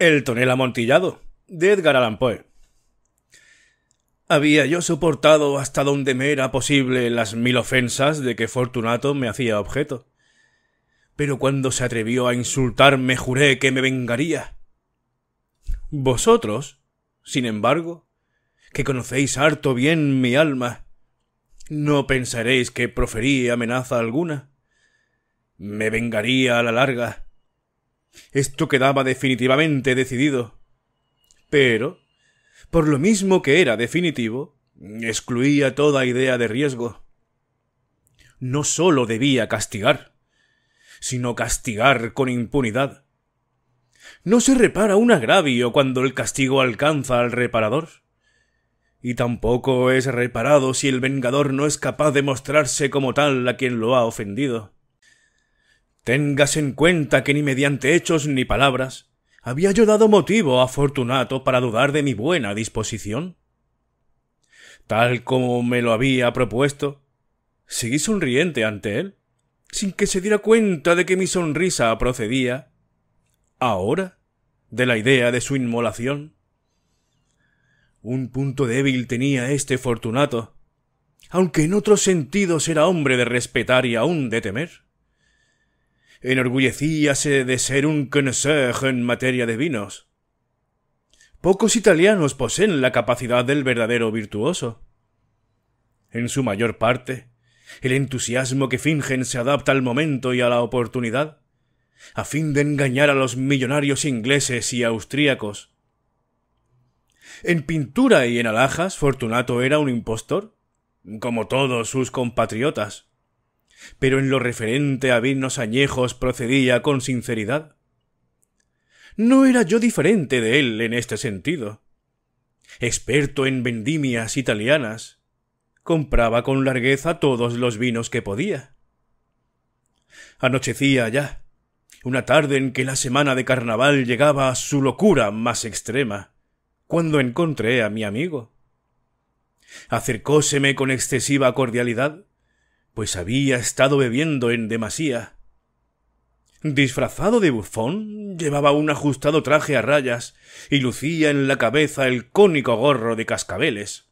El tonel amontillado, de Edgar Allan Poe. Había yo soportado hasta donde me era posible las mil ofensas de que Fortunato me hacía objeto. Pero cuando se atrevió a insultarme juré que me vengaría. Vosotros, sin embargo, que conocéis harto bien mi alma, no pensaréis que proferí amenaza alguna. Me vengaría a la larga, esto quedaba definitivamente decidido. Pero, por lo mismo que era definitivo, excluía toda idea de riesgo. No sólo debía castigar, sino castigar con impunidad. No se repara un agravio cuando el castigo alcanza al reparador. Y tampoco es reparado si el vengador no es capaz de mostrarse como tal a quien lo ha ofendido. Téngase en cuenta que ni mediante hechos ni palabras había yo dado motivo a Fortunato para dudar de mi buena disposición. Tal como me lo había propuesto, seguí sonriente ante él, sin que se diera cuenta de que mi sonrisa procedía, ahora, de la idea de su inmolación. Un punto débil tenía este Fortunato, aunque en otros sentidos era hombre de respetar y aún de temer enorgullecíase de ser un connoisseur en materia de vinos. Pocos italianos poseen la capacidad del verdadero virtuoso. En su mayor parte, el entusiasmo que fingen se adapta al momento y a la oportunidad, a fin de engañar a los millonarios ingleses y austríacos. En pintura y en alhajas, Fortunato era un impostor, como todos sus compatriotas pero en lo referente a vinos añejos procedía con sinceridad. No era yo diferente de él en este sentido. Experto en vendimias italianas, compraba con largueza todos los vinos que podía. Anochecía ya, una tarde en que la semana de carnaval llegaba a su locura más extrema, cuando encontré a mi amigo. Acercóseme con excesiva cordialidad, pues había estado bebiendo en demasía. Disfrazado de bufón, llevaba un ajustado traje a rayas y lucía en la cabeza el cónico gorro de cascabeles.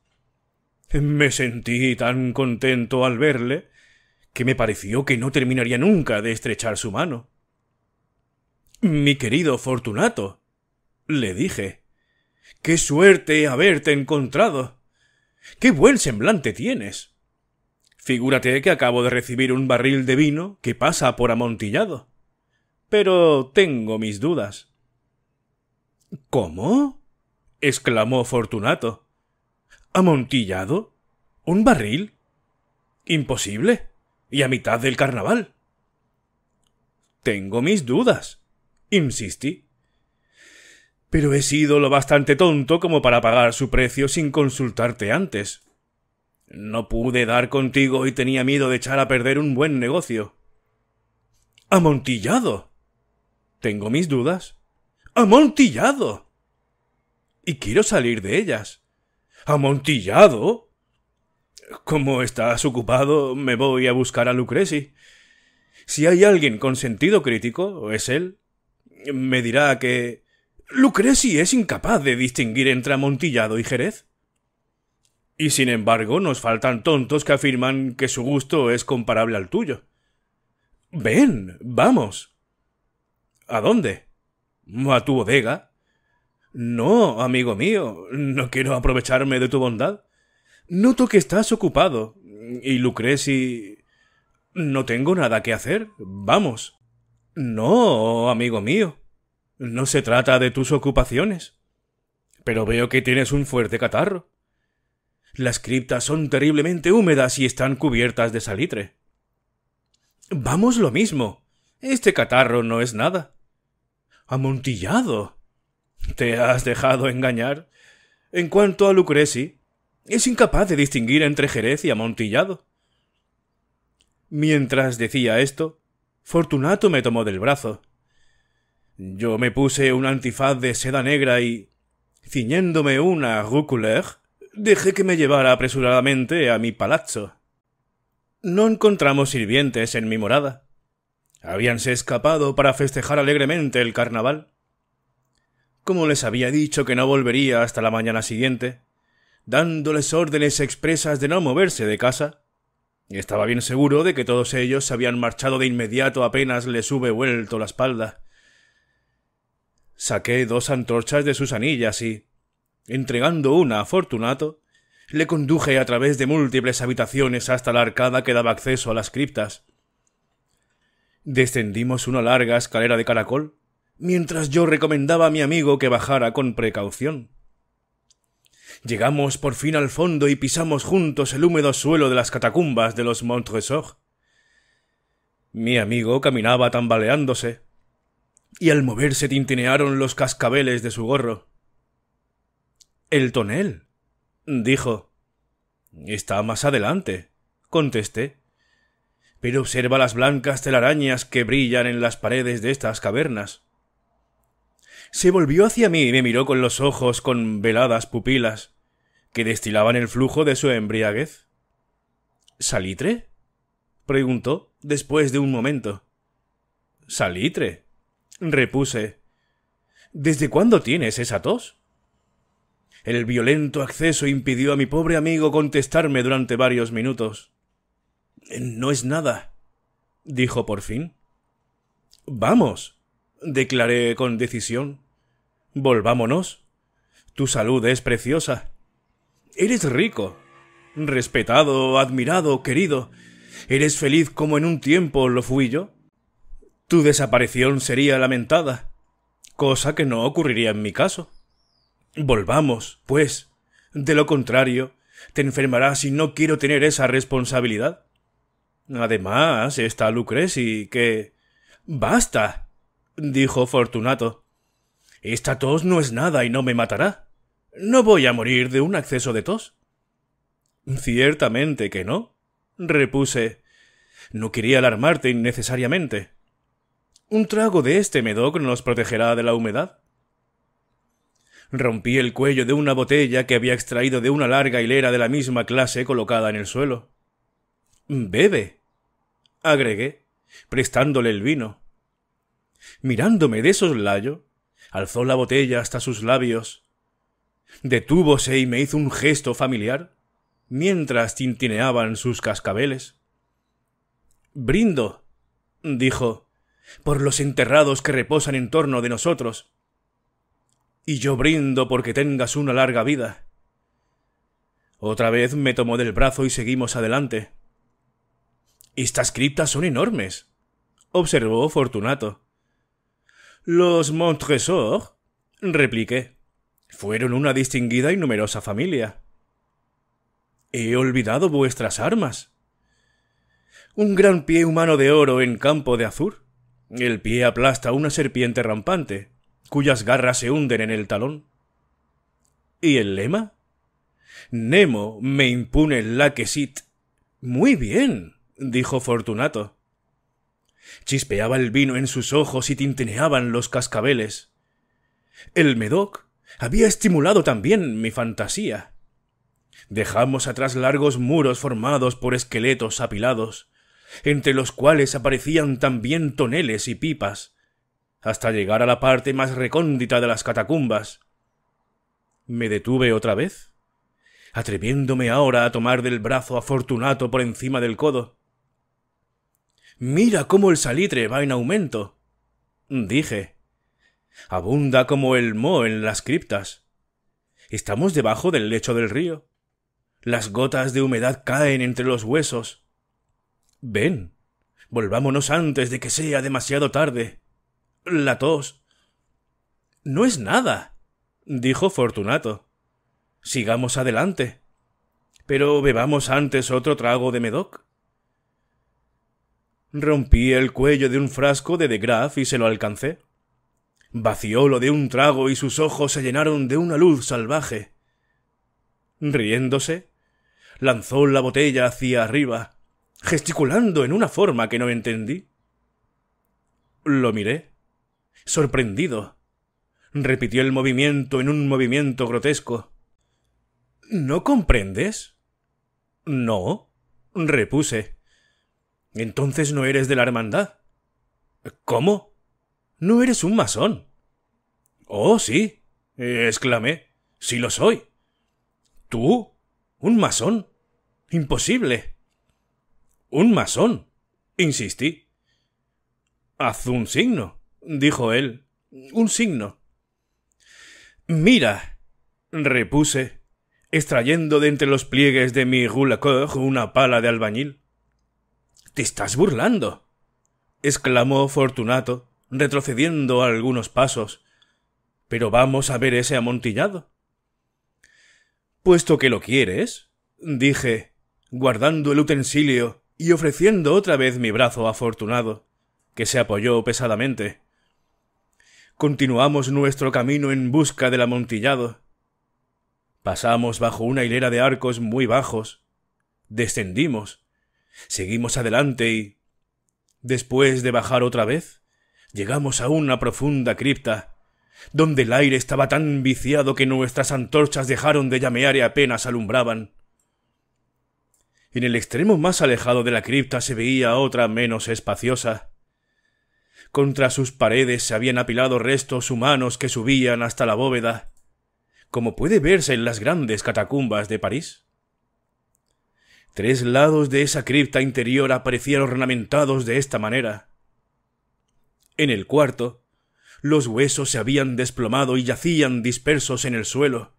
Me sentí tan contento al verle que me pareció que no terminaría nunca de estrechar su mano. Mi querido Fortunato, le dije, qué suerte haberte encontrado. Qué buen semblante tienes. Figúrate que acabo de recibir un barril de vino que pasa por amontillado. Pero tengo mis dudas. ¿Cómo? exclamó Fortunato. ¿Amontillado? ¿Un barril? Imposible. Y a mitad del carnaval. Tengo mis dudas, insistí. Pero he sido lo bastante tonto como para pagar su precio sin consultarte antes. No pude dar contigo y tenía miedo de echar a perder un buen negocio. Amontillado. Tengo mis dudas. Amontillado. Y quiero salir de ellas. Amontillado. Como estás ocupado, me voy a buscar a Lucreci. Si hay alguien con sentido crítico, es él. Me dirá que. Lucreci es incapaz de distinguir entre amontillado y Jerez. Y sin embargo, nos faltan tontos que afirman que su gusto es comparable al tuyo. Ven, vamos. ¿A dónde? ¿A tu bodega? No, amigo mío, no quiero aprovecharme de tu bondad. Noto que estás ocupado. Y Lucreci. No tengo nada que hacer. Vamos. No, amigo mío. No se trata de tus ocupaciones. Pero veo que tienes un fuerte catarro. Las criptas son terriblemente húmedas y están cubiertas de salitre. Vamos lo mismo. Este catarro no es nada. Amontillado. Te has dejado engañar. En cuanto a Lucreci, es incapaz de distinguir entre Jerez y amontillado. Mientras decía esto, Fortunato me tomó del brazo. Yo me puse un antifaz de seda negra y, ciñéndome una roucouleur, Dejé que me llevara apresuradamente a mi palazzo. No encontramos sirvientes en mi morada. Habíanse escapado para festejar alegremente el carnaval. Como les había dicho que no volvería hasta la mañana siguiente, dándoles órdenes expresas de no moverse de casa, estaba bien seguro de que todos ellos se habían marchado de inmediato apenas les hube vuelto la espalda. Saqué dos antorchas de sus anillas y, Entregando una a Fortunato, le conduje a través de múltiples habitaciones hasta la arcada que daba acceso a las criptas. Descendimos una larga escalera de caracol, mientras yo recomendaba a mi amigo que bajara con precaución. Llegamos por fin al fondo y pisamos juntos el húmedo suelo de las catacumbas de los Montresor. Mi amigo caminaba tambaleándose, y al moverse tintinearon los cascabeles de su gorro. El tonel. dijo. Está más adelante, contesté. Pero observa las blancas telarañas que brillan en las paredes de estas cavernas. Se volvió hacia mí y me miró con los ojos con veladas pupilas, que destilaban el flujo de su embriaguez. ¿Salitre? preguntó después de un momento. Salitre, repuse. ¿Desde cuándo tienes esa tos? El violento acceso impidió a mi pobre amigo contestarme durante varios minutos. No es nada, dijo por fin. Vamos, declaré con decisión. Volvámonos. Tu salud es preciosa. Eres rico, respetado, admirado, querido. Eres feliz como en un tiempo lo fui yo. Tu desaparición sería lamentada, cosa que no ocurriría en mi caso. Volvamos, pues. De lo contrario, te enfermarás y no quiero tener esa responsabilidad. Además, está y que. Basta. dijo Fortunato. Esta tos no es nada y no me matará. No voy a morir de un acceso de tos. Ciertamente que no, repuse. No quería alarmarte innecesariamente. Un trago de este medoc nos protegerá de la humedad. Rompí el cuello de una botella que había extraído de una larga hilera de la misma clase colocada en el suelo. Bebe, agregué, prestándole el vino. Mirándome de soslayo, alzó la botella hasta sus labios. Detúvose y me hizo un gesto familiar, mientras tintineaban sus cascabeles. Brindo, dijo, por los enterrados que reposan en torno de nosotros, y yo brindo porque tengas una larga vida. Otra vez me tomó del brazo y seguimos adelante. Estas criptas son enormes, observó Fortunato. Los Montresor, repliqué, fueron una distinguida y numerosa familia. He olvidado vuestras armas. Un gran pie humano de oro en campo de azur. El pie aplasta una serpiente rampante, cuyas garras se hunden en el talón. ¿Y el lema? Nemo me impune la que sit. Muy bien, dijo Fortunato. Chispeaba el vino en sus ojos y tintineaban los cascabeles. El Medoc había estimulado también mi fantasía. Dejamos atrás largos muros formados por esqueletos apilados, entre los cuales aparecían también toneles y pipas, hasta llegar a la parte más recóndita de las catacumbas. Me detuve otra vez, atreviéndome ahora a tomar del brazo a Fortunato por encima del codo. Mira cómo el salitre va en aumento, dije. Abunda como el moho en las criptas. Estamos debajo del lecho del río. Las gotas de humedad caen entre los huesos. Ven, volvámonos antes de que sea demasiado tarde. La tos. No es nada, dijo Fortunato. Sigamos adelante. Pero bebamos antes otro trago de Medoc. Rompí el cuello de un frasco de De Graaf y se lo alcancé. Vaciólo de un trago y sus ojos se llenaron de una luz salvaje. Riéndose, lanzó la botella hacia arriba, gesticulando en una forma que no entendí. Lo miré sorprendido. Repitió el movimiento en un movimiento grotesco. ¿No comprendes? No, repuse. Entonces no eres de la hermandad. ¿Cómo? No eres un masón. Oh, sí, exclamé. Sí lo soy. ¿Tú? ¿Un masón? Imposible. Un masón, insistí. Haz un signo dijo él, un signo. Mira, repuse, extrayendo de entre los pliegues de mi roulacor una pala de albañil. Te estás burlando, exclamó Fortunato, retrocediendo algunos pasos. Pero vamos a ver ese amontillado. Puesto que lo quieres, dije, guardando el utensilio y ofreciendo otra vez mi brazo a fortunado que se apoyó pesadamente, Continuamos nuestro camino en busca del amontillado. Pasamos bajo una hilera de arcos muy bajos. Descendimos. Seguimos adelante y... Después de bajar otra vez, llegamos a una profunda cripta, donde el aire estaba tan viciado que nuestras antorchas dejaron de llamear y apenas alumbraban. En el extremo más alejado de la cripta se veía otra menos espaciosa, contra sus paredes se habían apilado restos humanos que subían hasta la bóveda, como puede verse en las grandes catacumbas de París. Tres lados de esa cripta interior aparecían ornamentados de esta manera. En el cuarto, los huesos se habían desplomado y yacían dispersos en el suelo,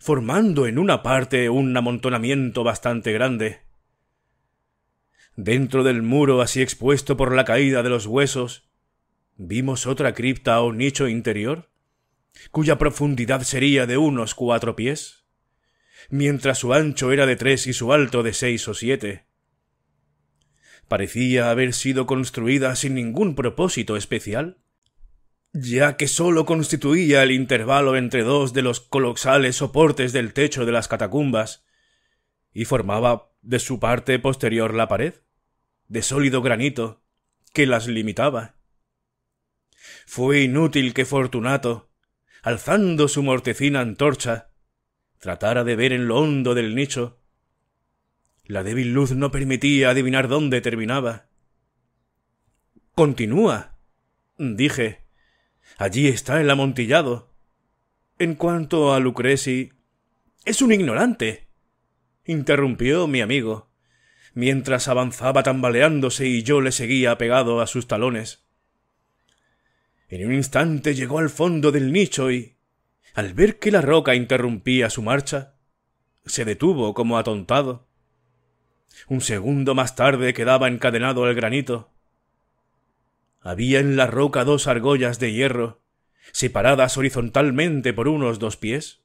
formando en una parte un amontonamiento bastante grande. Dentro del muro así expuesto por la caída de los huesos, vimos otra cripta o nicho interior, cuya profundidad sería de unos cuatro pies, mientras su ancho era de tres y su alto de seis o siete. Parecía haber sido construida sin ningún propósito especial, ya que sólo constituía el intervalo entre dos de los colosales soportes del techo de las catacumbas, y formaba de su parte posterior la pared, de sólido granito, que las limitaba. Fue inútil que Fortunato, alzando su mortecina antorcha, tratara de ver en lo hondo del nicho. La débil luz no permitía adivinar dónde terminaba. Continúa, dije. Allí está el amontillado. En cuanto a Lucreci. Es un ignorante. interrumpió mi amigo, mientras avanzaba tambaleándose y yo le seguía pegado a sus talones. En un instante llegó al fondo del nicho y, al ver que la roca interrumpía su marcha, se detuvo como atontado. Un segundo más tarde quedaba encadenado al granito. Había en la roca dos argollas de hierro, separadas horizontalmente por unos dos pies.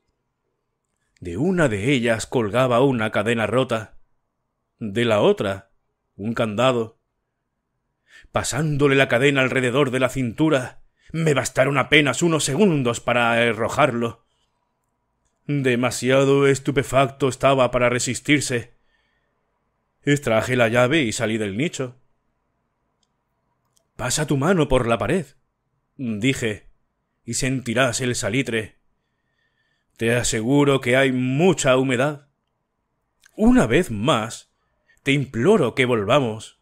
De una de ellas colgaba una cadena rota, de la otra un candado. Pasándole la cadena alrededor de la cintura, me bastaron apenas unos segundos para arrojarlo. Demasiado estupefacto estaba para resistirse. Extraje la llave y salí del nicho. Pasa tu mano por la pared, dije, y sentirás el salitre. Te aseguro que hay mucha humedad. Una vez más, te imploro que volvamos.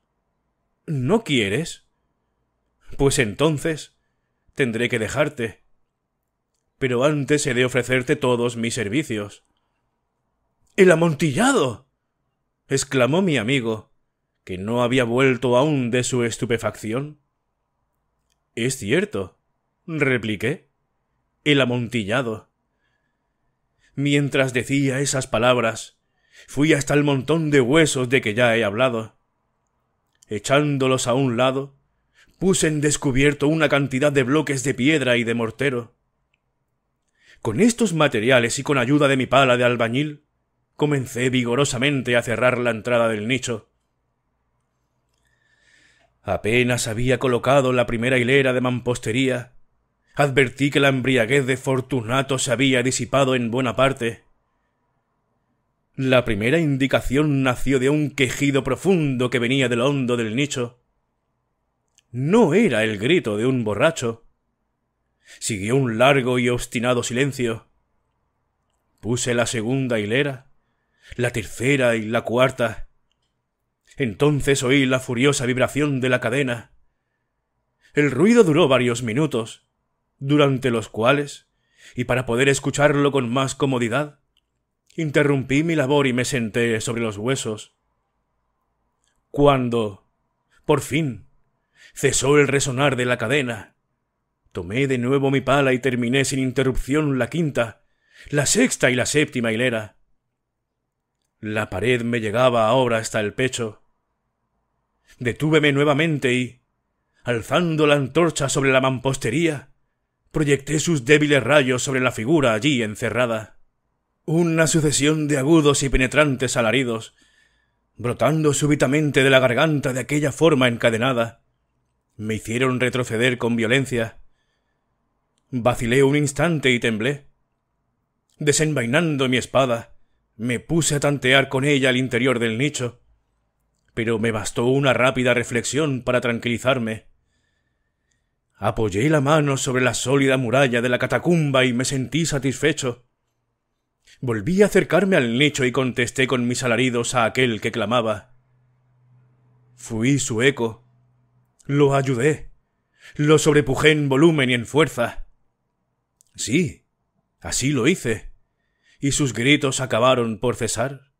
¿No quieres? Pues entonces tendré que dejarte. Pero antes he de ofrecerte todos mis servicios. El amontillado. exclamó mi amigo, que no había vuelto aún de su estupefacción. Es cierto, repliqué. El amontillado. Mientras decía esas palabras, fui hasta el montón de huesos de que ya he hablado. Echándolos a un lado, puse en descubierto una cantidad de bloques de piedra y de mortero. Con estos materiales y con ayuda de mi pala de albañil, comencé vigorosamente a cerrar la entrada del nicho. Apenas había colocado la primera hilera de mampostería, advertí que la embriaguez de Fortunato se había disipado en buena parte. La primera indicación nació de un quejido profundo que venía del hondo del nicho no era el grito de un borracho. Siguió un largo y obstinado silencio. Puse la segunda hilera, la tercera y la cuarta. Entonces oí la furiosa vibración de la cadena. El ruido duró varios minutos, durante los cuales, y para poder escucharlo con más comodidad, interrumpí mi labor y me senté sobre los huesos. Cuando, por fin, Cesó el resonar de la cadena. Tomé de nuevo mi pala y terminé sin interrupción la quinta, la sexta y la séptima hilera. La pared me llegaba ahora hasta el pecho. Detúveme nuevamente y, alzando la antorcha sobre la mampostería, proyecté sus débiles rayos sobre la figura allí encerrada. Una sucesión de agudos y penetrantes alaridos, brotando súbitamente de la garganta de aquella forma encadenada, me hicieron retroceder con violencia. Vacilé un instante y temblé. Desenvainando mi espada, me puse a tantear con ella el interior del nicho, pero me bastó una rápida reflexión para tranquilizarme. Apoyé la mano sobre la sólida muralla de la catacumba y me sentí satisfecho. Volví a acercarme al nicho y contesté con mis alaridos a aquel que clamaba. Fui su eco, lo ayudé. Lo sobrepujé en volumen y en fuerza. Sí, así lo hice. Y sus gritos acabaron por cesar.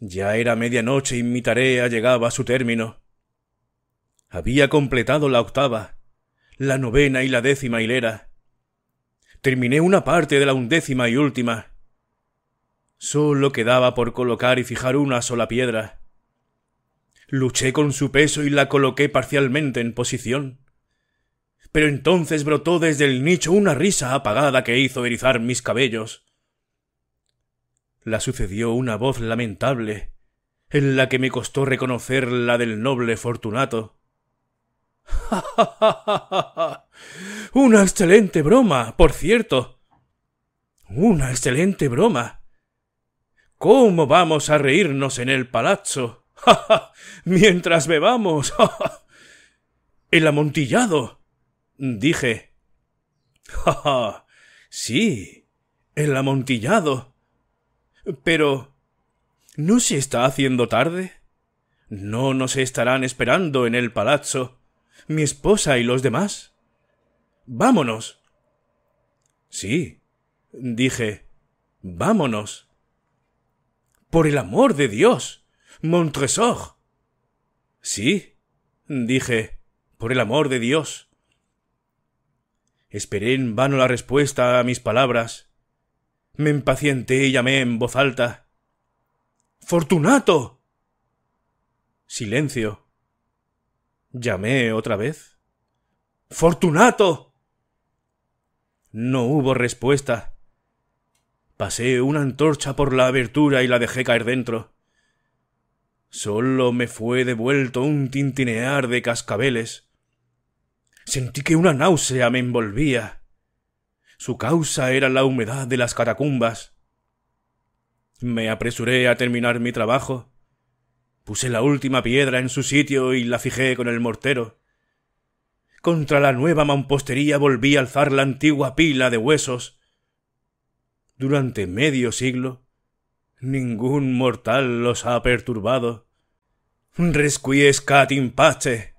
Ya era medianoche y mi tarea llegaba a su término. Había completado la octava, la novena y la décima hilera. Terminé una parte de la undécima y última. Solo quedaba por colocar y fijar una sola piedra. Luché con su peso y la coloqué parcialmente en posición. Pero entonces brotó desde el nicho una risa apagada que hizo erizar mis cabellos. La sucedió una voz lamentable, en la que me costó reconocer la del noble Fortunato. ¡Ja, ja, ja, Una excelente broma, por cierto. Una excelente broma. ¿Cómo vamos a reírnos en el palazzo? Mientras bebamos. El amontillado. dije. sí. El amontillado. Pero. ¿No se está haciendo tarde? No nos estarán esperando en el palazzo. Mi esposa y los demás. Vámonos. Sí. dije. Vámonos. Por el amor de Dios. Montresor. Sí, dije, por el amor de Dios. Esperé en vano la respuesta a mis palabras. Me impacienté y llamé en voz alta. Fortunato. Silencio. Llamé otra vez. Fortunato. No hubo respuesta. Pasé una antorcha por la abertura y la dejé caer dentro. Solo me fue devuelto un tintinear de cascabeles. Sentí que una náusea me envolvía. Su causa era la humedad de las catacumbas. Me apresuré a terminar mi trabajo. Puse la última piedra en su sitio y la fijé con el mortero. Contra la nueva mampostería volví a alzar la antigua pila de huesos. Durante medio siglo Ningún mortal los ha perturbado. ¡Rescuiescat in pace.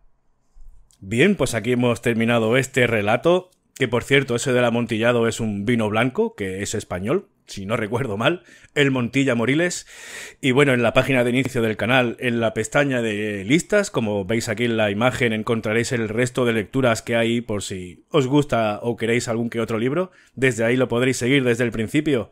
Bien, pues aquí hemos terminado este relato, que por cierto, ese del amontillado es un vino blanco, que es español, si no recuerdo mal, el Montilla Moriles. Y bueno, en la página de inicio del canal, en la pestaña de listas, como veis aquí en la imagen, encontraréis el resto de lecturas que hay por si os gusta o queréis algún que otro libro. Desde ahí lo podréis seguir desde el principio.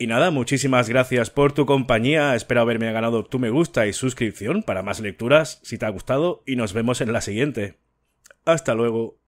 Y nada, muchísimas gracias por tu compañía, espero haberme ganado tu me gusta y suscripción para más lecturas si te ha gustado y nos vemos en la siguiente. Hasta luego.